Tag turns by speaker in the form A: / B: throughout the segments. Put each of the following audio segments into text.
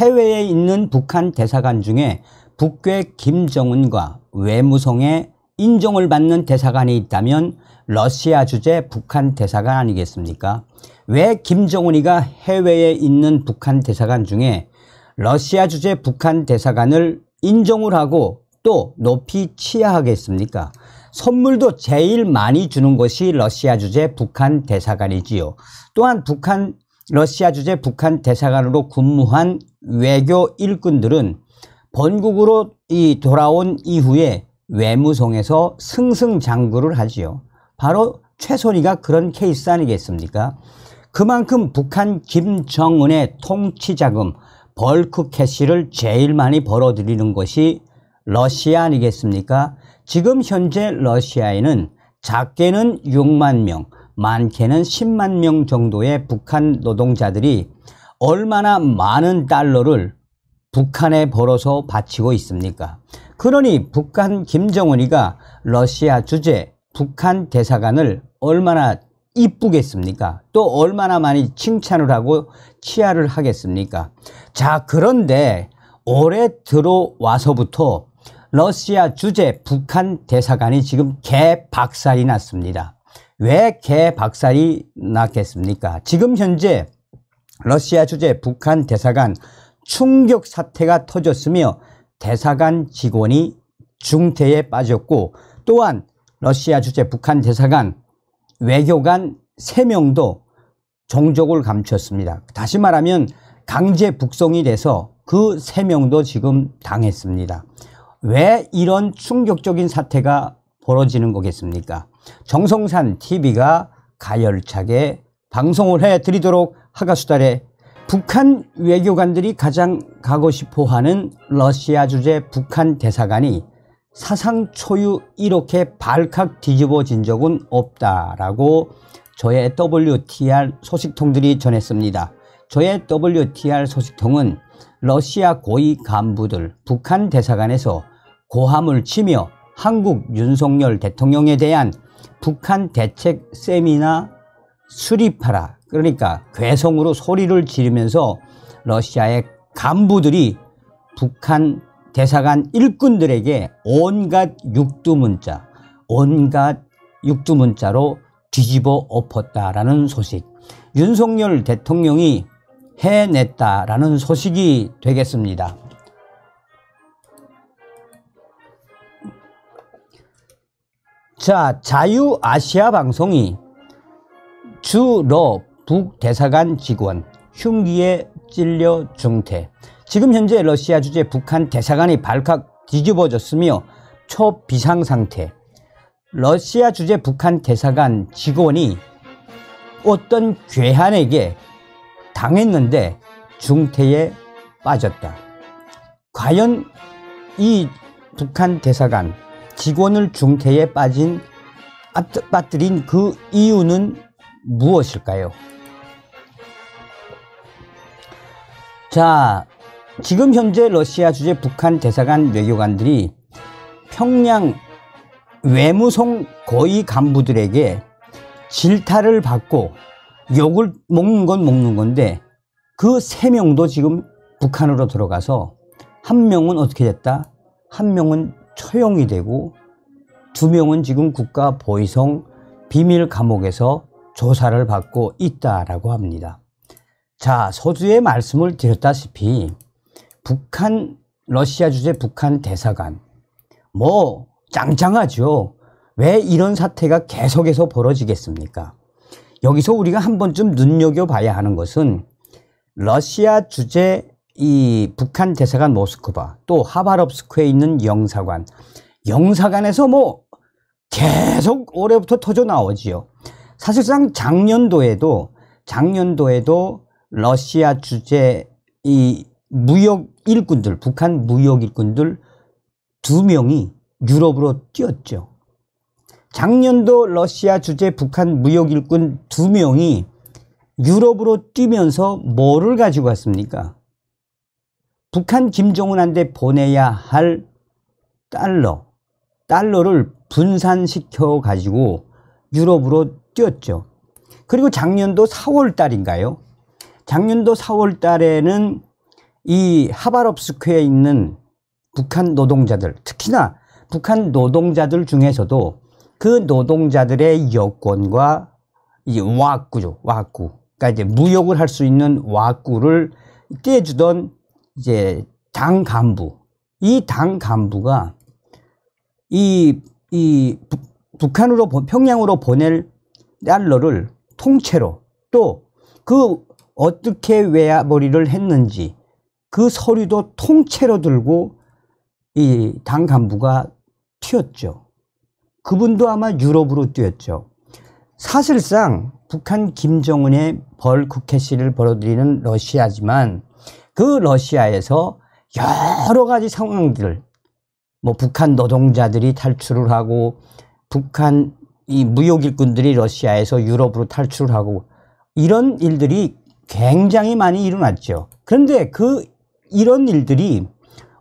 A: 해외에 있는 북한 대사관 중에 북괴 김정은과 외무성의 인정을 받는 대사관이 있다면 러시아 주재 북한 대사관 아니겠습니까? 왜 김정은이가 해외에 있는 북한 대사관 중에 러시아 주재 북한 대사관을 인정을 하고 또 높이 치하하겠습니까? 선물도 제일 많이 주는 것이 러시아 주재 북한 대사관이지요. 또한 북한 러시아 주재 북한 대사관으로 근무한 외교 일꾼들은 본국으로 이 돌아온 이후에 외무성에서 승승장구를 하지요. 바로 최소리가 그런 케이스 아니겠습니까? 그만큼 북한 김정은의 통치자금 벌크 캐시를 제일 많이 벌어들이는 것이 러시아 아니겠습니까? 지금 현재 러시아에는 작게는 6만 명, 많게는 10만 명 정도의 북한 노동자들이 얼마나 많은 달러를 북한에 벌어서 바치고 있습니까? 그러니 북한 김정은이가 러시아 주재 북한 대사관을 얼마나 이쁘겠습니까? 또 얼마나 많이 칭찬을 하고 치아를 하겠습니까? 자, 그런데 올해 들어와서부터 러시아 주재 북한 대사관이 지금 개박살이 났습니다. 왜 개박살이 났겠습니까? 지금 현재 러시아 주재 북한 대사관 충격 사태가 터졌으며 대사관 직원이 중태에 빠졌고 또한 러시아 주재 북한 대사관 외교관 3명도 종족을 감췄습니다. 다시 말하면 강제 북송이 돼서 그 3명도 지금 당했습니다. 왜 이런 충격적인 사태가 벌어지는 거겠습니까? 정성산 TV가 가열차게 방송을 해 드리도록 하가수달에 북한 외교관들이 가장 가고 싶어 하는 러시아 주재 북한 대사관이 사상 초유 이렇게 발칵 뒤집어진 적은 없다라고 저의 WTR 소식통들이 전했습니다. 저의 WTR 소식통은 러시아 고위 간부들 북한 대사관에서 고함을 치며 한국 윤석열 대통령에 대한 북한 대책 세미나 수립하라. 그러니까 괴성으로 소리를 지르면서 러시아의 간부들이 북한 대사관 일꾼들에게 온갖 육두문자, 온갖 육두문자로 뒤집어 엎었다라는 소식. 윤석열 대통령이 해냈다라는 소식이 되겠습니다. 자, 자유 아시아 방송이 주로 북대사관 직원 흉기에 찔려 중태 지금 현재 러시아 주재 북한 대사관이 발칵 뒤집어졌으며 초비상상태 러시아 주재 북한 대사관 직원이 어떤 괴한에게 당했는데 중태에 빠졌다 과연 이 북한 대사관 직원을 중태에 빠진 빠뜨린 그 이유는 무엇일까요? 자, 지금 현재 러시아 주재 북한 대사관 외교관들이 평양 외무성 고위 간부들에게 질타를 받고 욕을 먹는 건 먹는 건데 그 세 명도 지금 북한으로 들어가서 한 명은 어떻게 됐다? 한 명은 처형이 되고 두 명은 지금 국가 보위성 비밀 감옥에서 조사를 받고 있다라고 합니다. 자, 서두에 말씀을 드렸다시피 북한 러시아 주재 북한 대사관 뭐 짱짱하죠. 왜 이런 사태가 계속해서 벌어지겠습니까? 여기서 우리가 한 번쯤 눈여겨봐야 하는 것은 러시아 주재 이 북한 대사관 모스크바 또 하바롭스크에 있는 영사관 영사관에서 뭐 계속 올해부터 터져 나오지요 사실상 작년도에도 작년도에도 러시아 주재 이 무역 일꾼들 북한 무역 일꾼들 두 명이 유럽으로 뛰었죠 작년도 러시아 주재 북한 무역 일꾼 두 명이 유럽으로 뛰면서 뭐를 가지고 왔습니까 북한 김정은한테 보내야 할 달러, 달러를 분산시켜 가지고 유럽으로 뛰었죠. 그리고 작년도 4월 달인가요? 작년도 4월 달에는 이 하바롭스크에 있는 북한 노동자들, 특히나 북한 노동자들 중에서도 그 노동자들의 여권과 이 와꾸죠, 와꾸. 그러니까 이제 무역을 할 수 있는 와꾸를 떼주던 이제 당 간부 이 당 간부가 이, 이 부, 북한으로 평양으로 보낼 달러를 통째로 또 그 어떻게 외화벌이를 했는지 그 서류도 통째로 들고 이 당 간부가 튀었죠. 그분도 아마 유럽으로 뛰었죠. 사실상 북한 김정은의 벌 국회 시를 벌어들이는 러시아지만 그 러시아에서 여러 가지 상황들, 뭐 북한 노동자들이 탈출을 하고 북한 이 무역 일꾼들이 러시아에서 유럽으로 탈출을 하고 이런 일들이 굉장히 많이 일어났죠. 그런데 그 이런 일들이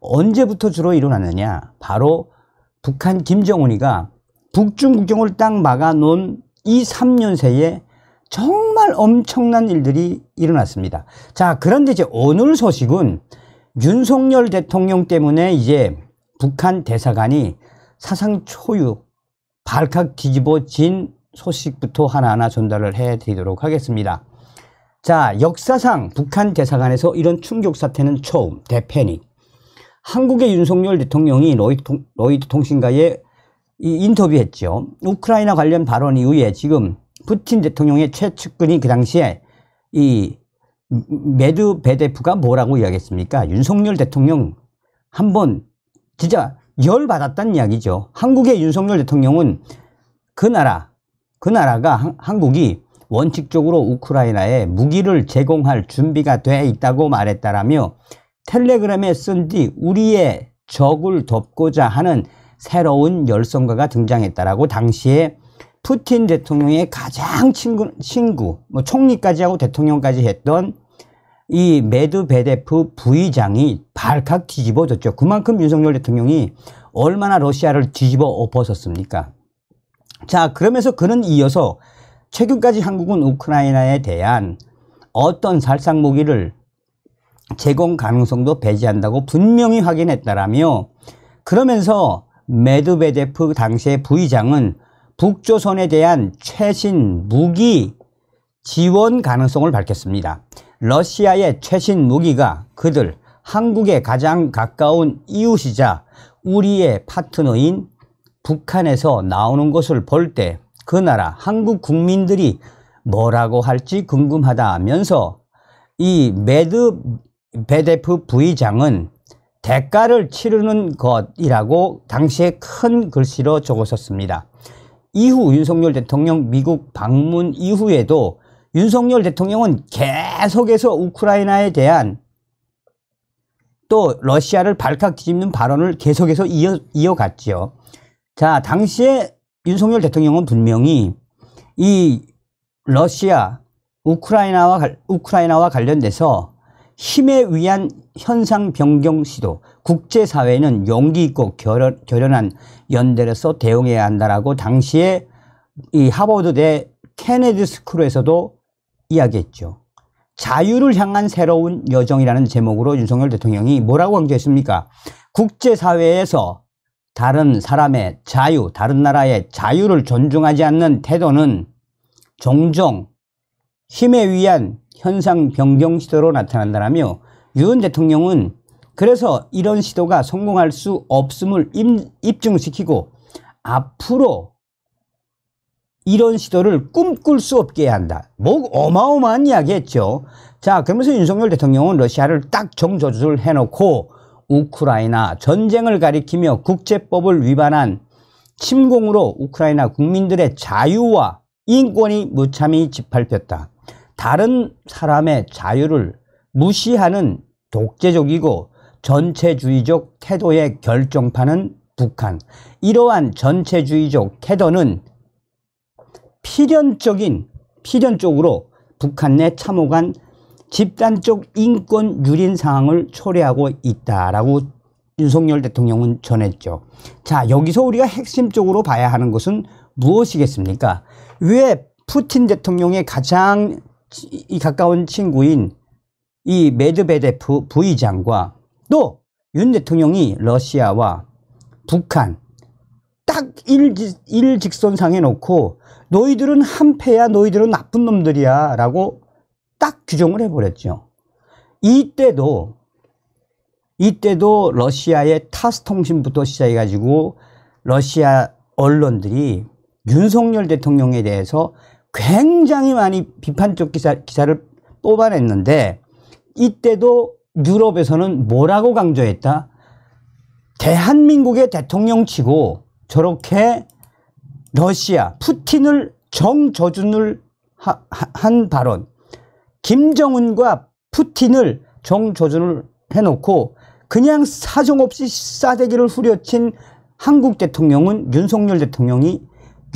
A: 언제부터 주로 일어났느냐? 바로 북한 김정은이가 북중 국경을 딱 막아 놓은 이 3년 새에 정말 엄청난 일들이 일어났습니다. 자, 그런데 이제 오늘 소식은 윤석열 대통령 때문에 이제 북한 대사관이 사상 초유 발칵 뒤집어진 소식부터 하나하나 전달을 해 드리도록 하겠습니다. 자, 역사상 북한 대사관에서 이런 충격 사태는 처음 대패니 한국의 윤석열 대통령이 로이드, 로이드 통신가에 인터뷰했죠. 우크라이나 관련 발언 이후에 지금 푸틴 대통령의 최측근이 그 당시에 이 메드베데프가 뭐라고 이야기했습니까? 윤석열 대통령 한 번 진짜 열 받았다는 이야기죠. 한국의 윤석열 대통령은 그 나라, 그 나라가 한, 한국이 원칙적으로 우크라이나에 무기를 제공할 준비가 돼 있다고 말했다라며 텔레그램에 쓴 뒤 우리의 적을 덮고자 하는 새로운 열성가가 등장했다라고 당시에 푸틴 대통령의 가장 친구, 친구 뭐 총리까지 하고 대통령까지 했던 이 메드베데프 부의장이 발칵 뒤집어졌죠. 그만큼 윤석열 대통령이 얼마나 러시아를 뒤집어 엎었었습니까? 자, 그러면서 그는 이어서 최근까지 한국은 우크라이나에 대한 어떤 살상무기를 제공 가능성도 배제한다고 분명히 확인했다라며 그러면서 메드베데프 당시의 부의장은 북조선에 대한 최신 무기 지원 가능성을 밝혔습니다. 러시아의 최신 무기가 그들 한국에 가장 가까운 이웃이자 우리의 파트너인 북한에서 나오는 것을 볼 때 그 나라 한국 국민들이 뭐라고 할지 궁금하다면서 이매드 베데프 부의장은 대가를 치르는 것이라고 당시에 큰 글씨로 적었었습니다. 이후 윤석열 대통령 미국 방문 이후에도 윤석열 대통령은 계속해서 우크라이나에 대한 또 러시아를 발칵 뒤집는 발언을 계속해서 이어, 이어갔지요. 자, 당시에 윤석열 대통령은 분명히 이 러시아, 우크라이나와, 우크라이나와 관련돼서 힘에 의한 현상 변경 시도, 국제사회는 용기 있고 결연, 결연한 연대로서 대응해야 한다라고 당시에 이 하버드대 케네디 스쿨에서도 이야기했죠. 자유를 향한 새로운 여정이라는 제목으로 윤석열 대통령이 뭐라고 강조했습니까? 국제사회에서 다른 사람의 자유, 다른 나라의 자유를 존중하지 않는 태도는 종종 힘에 의한 현상 변경 시도로 나타난다라며 윤 대통령은 그래서 이런 시도가 성공할 수 없음을 입증시키고 앞으로 이런 시도를 꿈꿀 수 없게 해야 한다. 뭐 어마어마한 이야기했죠. 자 그러면서 윤석열 대통령은 러시아를 딱 정조줄 해놓고 우크라이나 전쟁을 가리키며 국제법을 위반한 침공으로 우크라이나 국민들의 자유와 인권이 무참히 짓밟혔다. 다른 사람의 자유를 무시하는 독재적이고 전체주의적 태도의 결정파는 북한. 이러한 전체주의적 태도는 필연적인, 필연적으로 북한 내참호한 집단적 인권 유린 상황을 초래하고 있다라고 윤석열 대통령은 전했죠. 자, 여기서 우리가 핵심적으로 봐야 하는 것은 무엇이겠습니까? 왜 푸틴 대통령의 가장 이 가까운 친구인 이 메드베데프 부의장과 또 윤 대통령이 러시아와 북한 딱 일, 일 직선상에 놓고 너희들은 한패야 너희들은 나쁜 놈들이야 라고 딱 규정을 해버렸죠 이때도 이때도 러시아의 타스 통신부터 시작해가지고 러시아 언론들이 윤석열 대통령에 대해서 굉장히 많이 비판적 기사, 기사를 뽑아냈는데 이때도 유럽에서는 뭐라고 강조했다? 대한민국의 대통령 치고 저렇게 러시아, 푸틴을 정조준을 하, 한 발언 김정은과 푸틴을 정조준을 해놓고 그냥 사정없이 싸대기를 후려친 한국 대통령은 윤석열 대통령이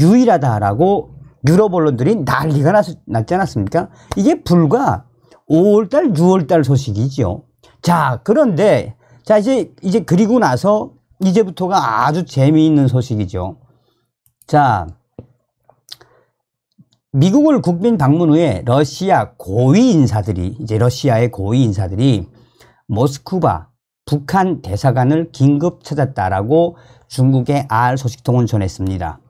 A: 유일하다라고 유럽 언론들이 난리가 났, 났지 않았습니까? 이게 불과 5월달, 6월달 소식이죠. 자, 그런데 자 이제 이제 그리고 나서 이제부터가 아주 재미있는 소식이죠. 자, 미국을 국빈 방문 후에 러시아 고위 인사들이 이제 러시아의 고위 인사들이 모스크바 북한 대사관을 긴급 찾았다라고 중국의 R 소식통은 전했습니다.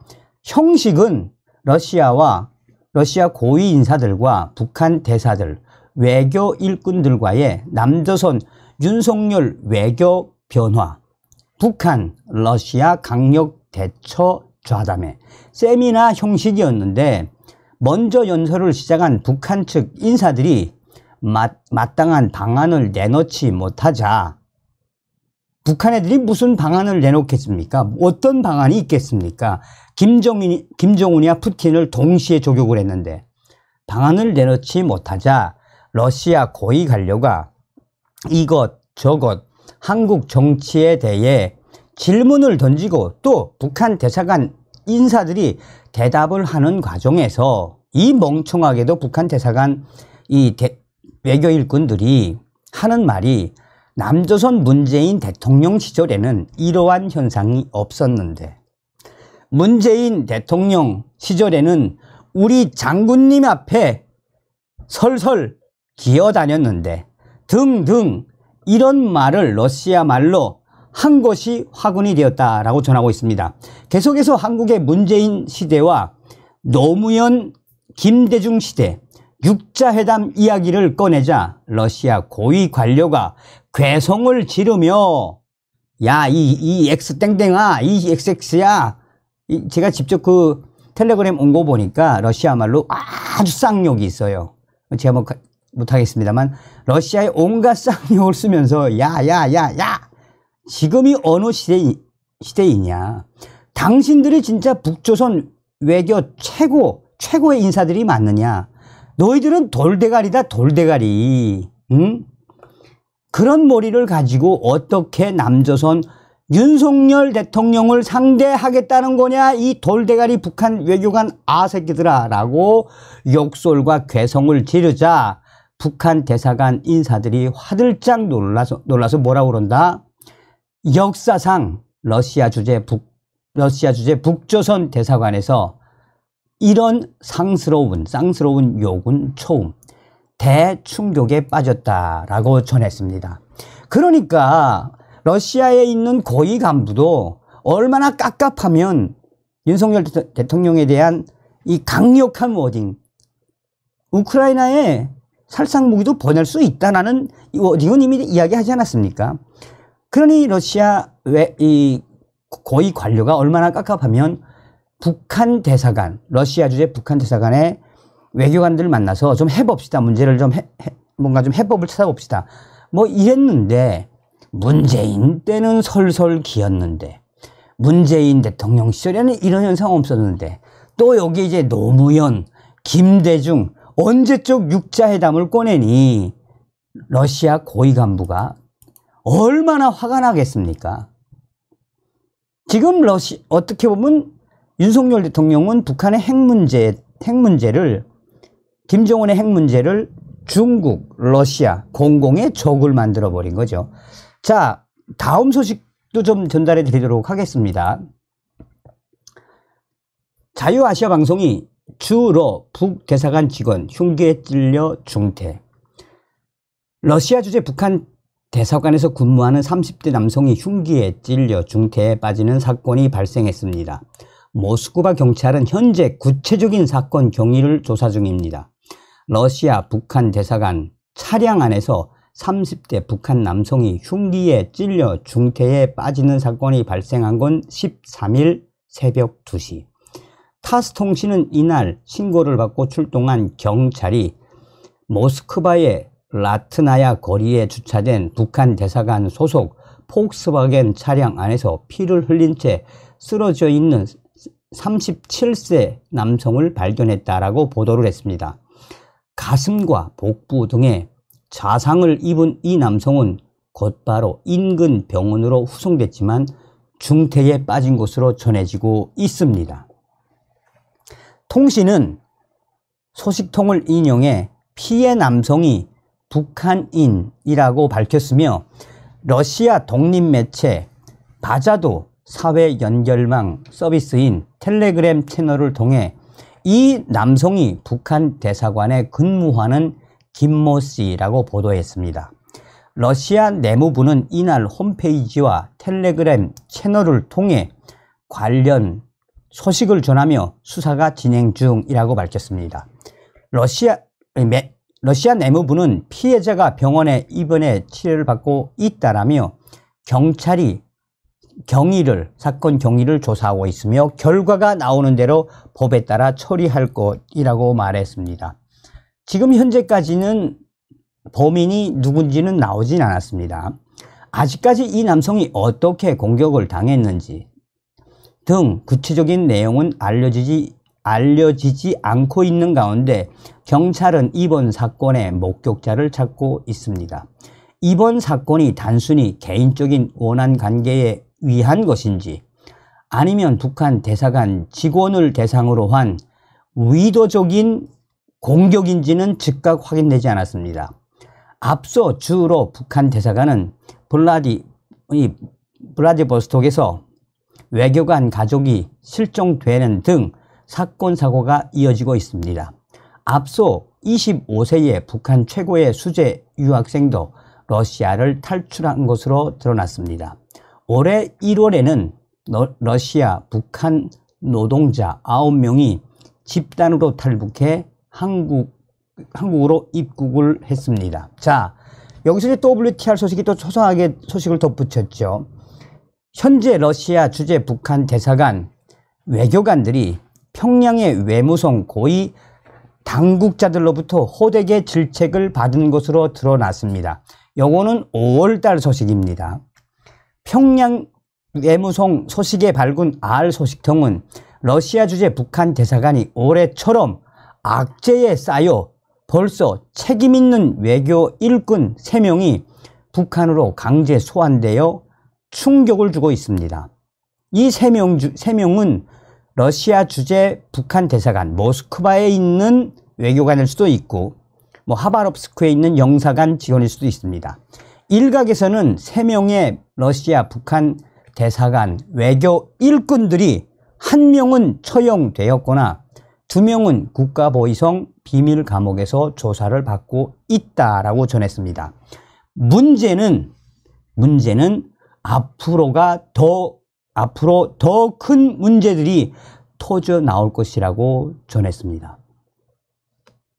A: 형식은 러시아와 러시아 고위 인사들과 북한 대사들, 외교 일꾼들과의 남조선 윤석열 외교 변화, 북한 러시아 강력 대처 좌담회 세미나 형식이었는데 먼저 연설을 시작한 북한 측 인사들이 마, 마땅한 방안을 내놓지 못하자 북한 애들이 무슨 방안을 내놓겠습니까? 어떤 방안이 있겠습니까? 김정인, 김정은이와 푸틴을 동시에 조격을 했는데 방안을 내놓지 못하자 러시아 고위 관료가 이것 저것 한국 정치에 대해 질문을 던지고 또 북한 대사관 인사들이 대답을 하는 과정에서 이 멍청하게도 북한 대사관 이 대, 외교 일꾼들이 하는 말이 남조선 문재인 대통령 시절에는 이러한 현상이 없었는데 문재인 대통령 시절에는 우리 장군님 앞에 설설 기어다녔는데 등등 이런 말을 러시아 말로 한 것이 화근이 되었다라고 전하고 있습니다. 계속해서 한국의 문재인 시대와 노무현 김대중 시대 육자회담 이야기를 꺼내자 러시아 고위 관료가 괴성을 지르며 야 이이 X 땡땡아 이 XX야 제가 직접 그 텔레그램 온 거 보니까 러시아 말로 아주 쌍욕이 있어요. 제가 뭐 못하겠습니다만 러시아의 온갖 쌍욕을 쓰면서 야야야야 지금이 어느 시대 시대이냐 당신들이 진짜 북조선 외교 최고 최고의 인사들이 맞느냐 너희들은 돌대가리다 돌대가리 응? 그런 머리를 가지고 어떻게 남조선 윤석열 대통령을 상대하겠다는 거냐 이 돌대가리 북한 외교관 아새끼들아 라고 욕설과 괴성을 지르자 북한 대사관 인사들이 화들짝 놀라서, 놀라서 뭐라고 그런다 역사상 러시아 주재 북 러시아 주재 북조선 대사관에서 이런 상스러운 쌍스러운 욕은 처음 대충격에 빠졌다라고 전했습니다. 그러니까 러시아에 있는 고위 간부도 얼마나 깝깝하면 윤석열 대통령에 대한 이 강력한 워딩 우크라이나에 살상 무기도 보낼 수 있다라는 이 워딩은 이미 이야기하지 않았습니까? 그러니 러시아 외, 이 고위 관료가 얼마나 깝깝하면 북한 대사관, 러시아 주재 북한 대사관의 외교관들을 만나서 좀 해봅시다. 문제를 좀 해, 해, 뭔가 좀 해법을 찾아봅시다. 뭐 이랬는데 문재인 때는 설설 기었는데 문재인 대통령 시절에는 이런 현상 없었는데 또 여기 이제 노무현, 김대중 언제적 육자회담을 꺼내니 러시아 고위 간부가 얼마나 화가 나겠습니까? 지금 러시 어떻게 보면 윤석열 대통령은 북한의 핵 문제 핵 문제를 김정은의 핵 문제를 중국, 러시아 공공의 적을 만들어 버린 거죠. 자, 다음 소식도 좀 전달해 드리도록 하겠습니다. 자유아시아 방송이 주로 북대사관 직원 흉기에 찔려 중태 러시아 주재 북한 대사관에서 근무하는 30대 남성이 흉기에 찔려 중태에 빠지는 사건이 발생했습니다. 모스크바 경찰은 현재 구체적인 사건 경위를 조사 중입니다. 러시아 북한 대사관 차량 안에서 30대 북한 남성이 흉기에 찔려 중태에 빠지는 사건이 발생한 건 13일 새벽 2시. 타스통신은 이날 신고를 받고 출동한 경찰이 모스크바의 라트나야 거리에 주차된 북한 대사관 소속 폭스바겐 차량 안에서 피를 흘린 채 쓰러져 있는 37세 남성을 발견했다라고 보도를 했습니다. 가슴과 복부 등에 자상을 입은 이 남성은 곧바로 인근 병원으로 후송됐지만 중태에 빠진 것으로 전해지고 있습니다. 통신은 소식통을 인용해 피해 남성이 북한인이라고 밝혔으며 러시아 독립 매체 바자도 사회 연결망 서비스인 텔레그램 채널을 통해 이 남성이 북한 대사관에 근무하는 김모 씨라고 보도했습니다. 러시아 내무부는 이날 홈페이지와 텔레그램 채널을 통해 관련 소식을 전하며 수사가 진행 중이라고 밝혔습니다. 러시아, 러시아 내무부는 피해자가 병원에 입원해 치료를 받고 있다라며 경찰이 경위를 사건 경위를 조사하고 있으며 결과가 나오는 대로 법에 따라 처리할 것이라고 말했습니다. 지금 현재까지는 범인이 누군지는 나오진 않았습니다. 아직까지 이 남성이 어떻게 공격을 당했는지 등 구체적인 내용은 알려지지, 알려지지 않고 있는 가운데 경찰은 이번 사건의 목격자를 찾고 있습니다. 이번 사건이 단순히 개인적인 원한 관계에 위한 것인지 아니면 북한 대사관 직원을 대상으로 한위도적인 공격인지는 즉각 확인되지 않았습니다. 앞서 주로 북한 대사관은 블라디, 블라디보스톡에서 외교관 가족이 실종되는 등 사건 사고가 이어지고 있습니다. 앞서 25세의 북한 최고의 수재 유학생도 러시아를 탈출한 것으로 드러났습니다. 올해 1월에는 러시아 북한 노동자 9명이 집단으로 탈북해 한국 한국으로 입국을 했습니다. 자, 여기서 이제 WTR 소식이 또소상하게 소식을 덧붙였죠. 현재 러시아 주재 북한 대사관 외교관들이 평양의 외무성 고위 당국자들로부터 호되게 질책을 받은 것으로 드러났습니다. 요거는 5월달 소식입니다. 평양 외무성 소식에 밝은 R 소식통은 러시아 주재 북한 대사관이 올해처럼 악재에 쌓여 벌써 책임 있는 외교 일꾼 3명이 북한으로 강제 소환되어 충격을 주고 있습니다. 이 3명, 3명은 러시아 주재 북한 대사관 모스크바에 있는 외교관일 수도 있고 뭐 하바롭스크에 있는 영사관 직원일 수도 있습니다. 일각에서는 3명의 러시아 북한 대사관 외교 일꾼들이 한 명은 처형되었거나 두 명은 국가보위성 비밀 감옥에서 조사를 받고 있다라고 전했습니다. 문제는 문제는 앞으로가 더 앞으로 더 큰 문제들이 터져 나올 것이라고 전했습니다.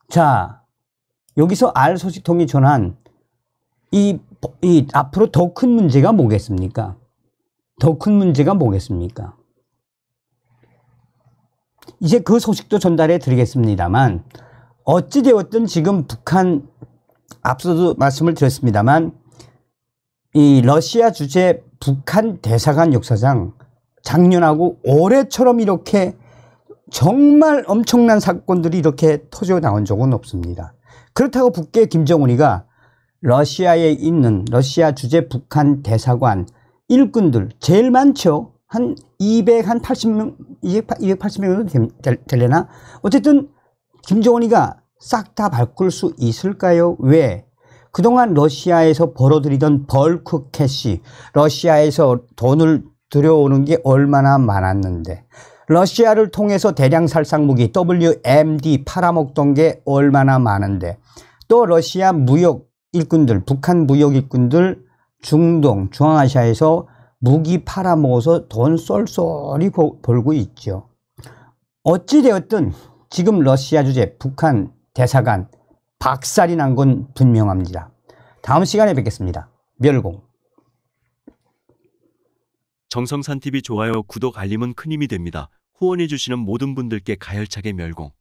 A: 자, 여기서 알 소식통이 전한 이, 이 앞으로 더 큰 문제가 뭐겠습니까? 더 큰 문제가 뭐겠습니까? 이제 그 소식도 전달해 드리겠습니다만 어찌되었든 지금 북한 앞서도 말씀을 드렸습니다만 이 러시아 주재 북한 대사관 역사상 작년하고 올해처럼 이렇게 정말 엄청난 사건들이 이렇게 터져 나온 적은 없습니다. 그렇다고 북계 김정은이가 러시아에 있는 러시아 주재 북한 대사관 일꾼들 제일 많죠. 한 200, 한 80명, 280명 0 0 정도 될려나? 어쨌든 김정은이가 싹 다 바꿀 수 있을까요? 왜? 그동안 러시아에서 벌어들이던 벌크 캐시, 러시아에서 돈을 들여오는 게 얼마나 많았는데, 러시아를 통해서 대량 살상 무기 WMD 팔아먹던 게 얼마나 많은데, 또 러시아 무역 일꾼들, 북한 무역 일꾼들 중동, 중앙아시아에서 무기 팔아먹어서 돈쏠쏠이 벌고 있죠. 어찌되었든 지금 러시아 주재 북한 대사관 박살이 난 건 분명합니다. 다음 시간에 뵙겠습니다. 멸공 정성산TV 좋아요, 구독, 알림은 큰 힘이 됩니다. 후원해주시는 모든 분들께 가열차게 멸공